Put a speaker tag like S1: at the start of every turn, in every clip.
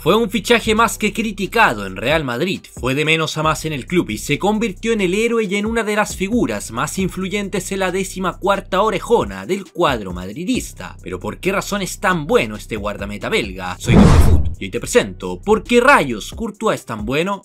S1: Fue un fichaje más que criticado en Real Madrid, fue de menos a más en el club y se convirtió en el héroe y en una de las figuras más influyentes en la décima cuarta orejona del cuadro madridista. Pero ¿por qué razón es tan bueno este guardameta belga? Soy Foot y hoy te presento ¿Por qué rayos Courtois es tan bueno?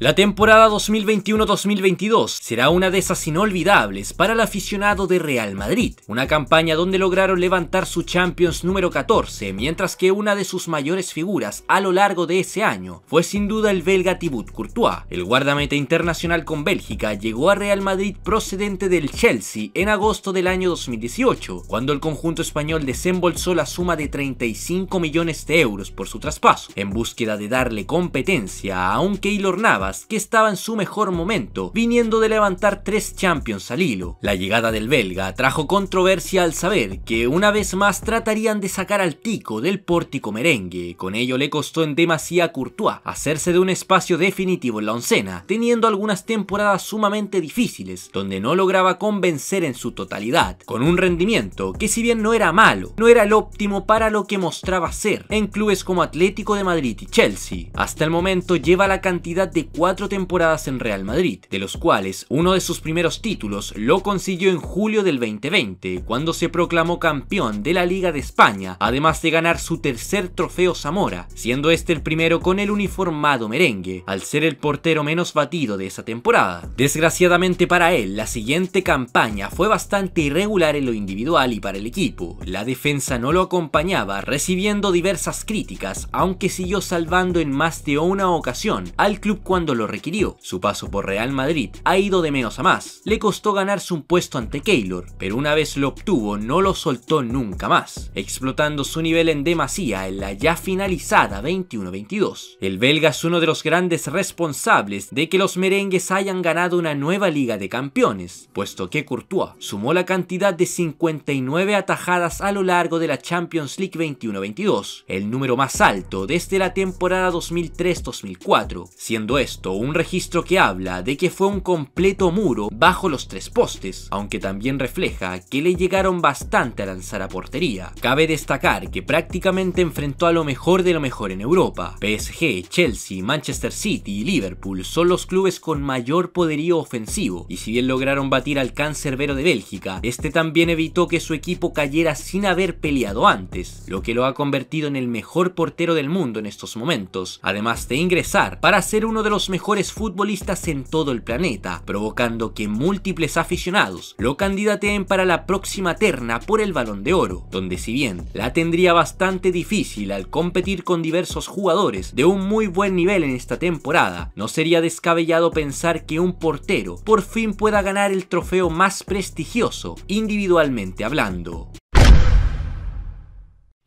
S1: La temporada 2021-2022 será una de esas inolvidables para el aficionado de Real Madrid, una campaña donde lograron levantar su Champions número 14, mientras que una de sus mayores figuras a lo largo de ese año fue sin duda el belga Thibaut Courtois. El guardameta internacional con Bélgica llegó a Real Madrid procedente del Chelsea en agosto del año 2018, cuando el conjunto español desembolsó la suma de 35 millones de euros por su traspaso, en búsqueda de darle competencia a un Keylor Navas que estaba en su mejor momento, viniendo de levantar tres Champions al hilo. La llegada del belga trajo controversia al saber que una vez más tratarían de sacar al Tico del pórtico merengue, con ello le costó en demasía a Courtois hacerse de un espacio definitivo en la oncena, teniendo algunas temporadas sumamente difíciles, donde no lograba convencer en su totalidad, con un rendimiento que si bien no era malo, no era el óptimo para lo que mostraba ser en clubes como Atlético de Madrid y Chelsea. Hasta el momento lleva la cantidad de cuatro temporadas en Real Madrid, de los cuales uno de sus primeros títulos lo consiguió en julio del 2020, cuando se proclamó campeón de la Liga de España, además de ganar su tercer trofeo Zamora, siendo este el primero con el uniformado merengue, al ser el portero menos batido de esa temporada. Desgraciadamente para él, la siguiente campaña fue bastante irregular en lo individual y para el equipo. La defensa no lo acompañaba, recibiendo diversas críticas, aunque siguió salvando en más de una ocasión al club cuando lo requirió. Su paso por Real Madrid ha ido de menos a más. Le costó ganarse un puesto ante Keylor, pero una vez lo obtuvo no lo soltó nunca más, explotando su nivel en demasía en la ya finalizada 21-22. El belga es uno de los grandes responsables de que los merengues hayan ganado una nueva Liga de Campeones, puesto que Courtois sumó la cantidad de 59 atajadas a lo largo de la Champions League 21-22, el número más alto desde la temporada 2003-2004, siendo esto un registro que habla de que fue un completo muro bajo los tres postes, aunque también refleja que le llegaron bastante a lanzar a portería. Cabe destacar que prácticamente enfrentó a lo mejor de lo mejor en Europa. PSG, Chelsea, Manchester City y Liverpool son los clubes con mayor poderío ofensivo, y si bien lograron batir al cancerbero de Bélgica, este también evitó que su equipo cayera sin haber peleado antes, lo que lo ha convertido en el mejor portero del mundo en estos momentos, además de ingresar para ser uno de los mejores futbolistas en todo el planeta, provocando que múltiples aficionados lo candidateen para la próxima terna por el Balón de Oro, donde si bien la tendría bastante difícil al competir con diversos jugadores de un muy buen nivel en esta temporada, no sería descabellado pensar que un portero por fin pueda ganar el trofeo más prestigioso, individualmente hablando.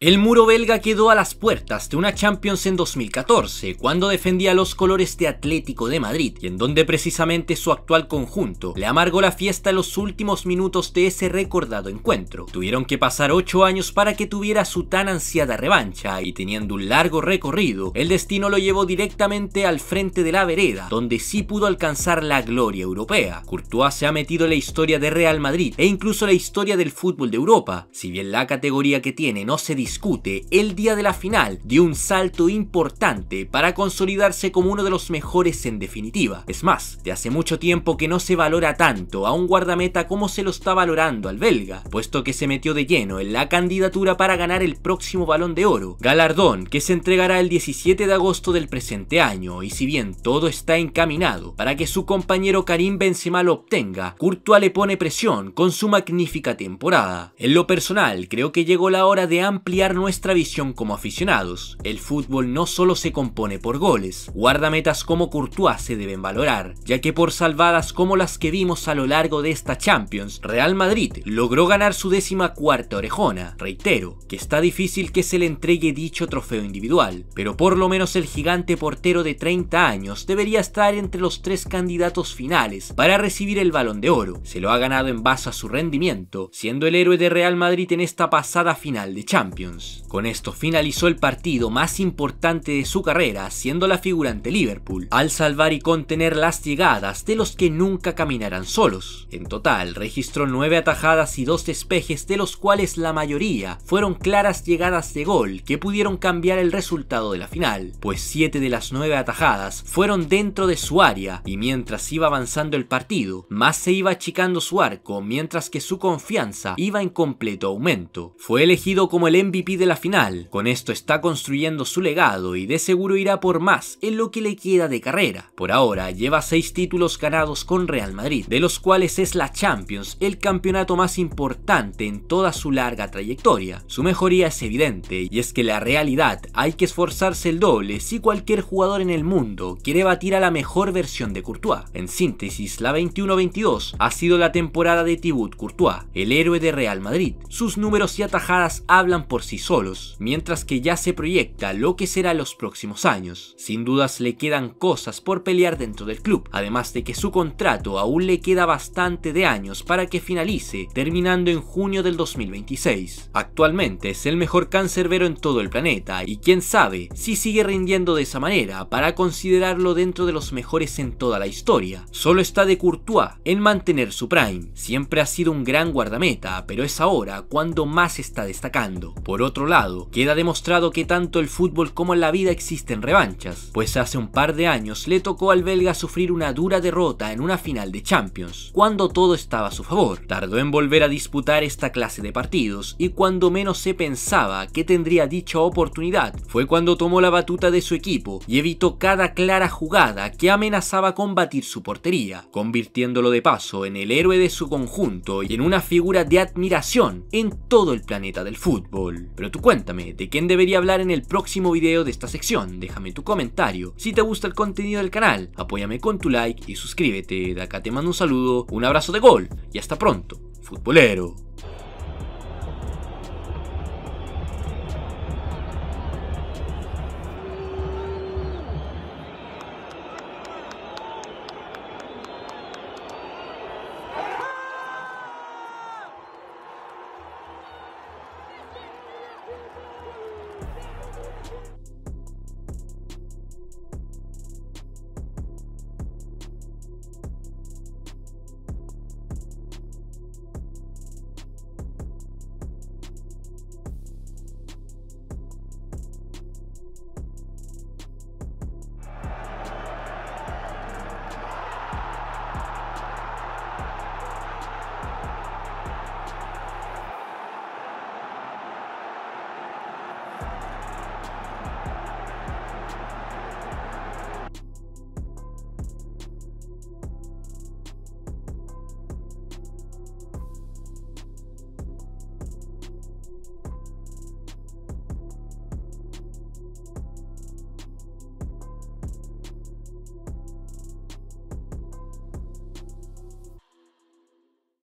S1: El muro belga quedó a las puertas de una Champions en 2014, cuando defendía los colores de Atlético de Madrid, y en donde precisamente su actual conjunto le amargó la fiesta en los últimos minutos de ese recordado encuentro. Tuvieron que pasar 8 años para que tuviera su tan ansiada revancha, y teniendo un largo recorrido, el destino lo llevó directamente al frente de la vereda, donde sí pudo alcanzar la gloria europea. Courtois se ha metido en la historia de Real Madrid, e incluso la historia del fútbol de Europa, si bien la categoría que tiene no se distingue discute el día de la final, dio un salto importante para consolidarse como uno de los mejores en definitiva. Es más, de hace mucho tiempo que no se valora tanto a un guardameta como se lo está valorando al belga, puesto que se metió de lleno en la candidatura para ganar el próximo balón de oro, galardón que se entregará el 17 de agosto del presente año, y si bien todo está encaminado para que su compañero Karim Benzema lo obtenga, Courtois le pone presión con su magnífica temporada. En lo personal, creo que llegó la hora de ampliar nuestra visión como aficionados. El fútbol no solo se compone por goles, guardametas como Courtois se deben valorar, ya que por salvadas como las que vimos a lo largo de esta Champions, Real Madrid logró ganar su décima cuarta orejona. Reitero, que está difícil que se le entregue dicho trofeo individual, pero por lo menos el gigante portero de 30 años debería estar entre los tres candidatos finales para recibir el Balón de Oro. Se lo ha ganado en base a su rendimiento, siendo el héroe de Real Madrid en esta pasada final de Champions. Con esto finalizó el partido más importante de su carrera, siendo la figura ante Liverpool, al salvar y contener las llegadas de los que nunca caminarán solos. En total, registró 9 atajadas y 2 despejes, de los cuales la mayoría fueron claras llegadas de gol que pudieron cambiar el resultado de la final, pues 7 de las 9 atajadas fueron dentro de su área y mientras iba avanzando el partido, más se iba achicando su arco, mientras que su confianza iba en completo aumento. Fue elegido como el MVP pide la final. Con esto está construyendo su legado y de seguro irá por más en lo que le queda de carrera. Por ahora lleva 6 títulos ganados con Real Madrid, de los cuales es la Champions, el campeonato más importante en toda su larga trayectoria. Su mejoría es evidente y es que la realidad hay que esforzarse el doble si cualquier jugador en el mundo quiere batir a la mejor versión de Courtois. En síntesis, la 21-22 ha sido la temporada de Thibaut Courtois, el héroe de Real Madrid. Sus números y atajadas hablan por sí y solos, mientras que ya se proyecta lo que será los próximos años. Sin dudas le quedan cosas por pelear dentro del club, además de que su contrato aún le queda bastante de años para que finalice, terminando en junio del 2026. Actualmente es el mejor cancerbero en todo el planeta y quién sabe si sigue rindiendo de esa manera para considerarlo dentro de los mejores en toda la historia. Solo está de Courtois en mantener su prime. Siempre ha sido un gran guardameta, pero es ahora cuando más está destacando. Por otro lado, queda demostrado que tanto el fútbol como la vida existen revanchas, pues hace un par de años le tocó al belga sufrir una dura derrota en una final de Champions, cuando todo estaba a su favor. Tardó en volver a disputar esta clase de partidos y cuando menos se pensaba que tendría dicha oportunidad fue cuando tomó la batuta de su equipo y evitó cada clara jugada que amenazaba combatir su portería, convirtiéndolo de paso en el héroe de su conjunto y en una figura de admiración en todo el planeta del fútbol. Pero tú cuéntame, ¿de quién debería hablar en el próximo video de esta sección? Déjame tu comentario. Si te gusta el contenido del canal, apóyame con tu like y suscríbete. De acá te mando un saludo, un abrazo de gol y hasta pronto, futbolero.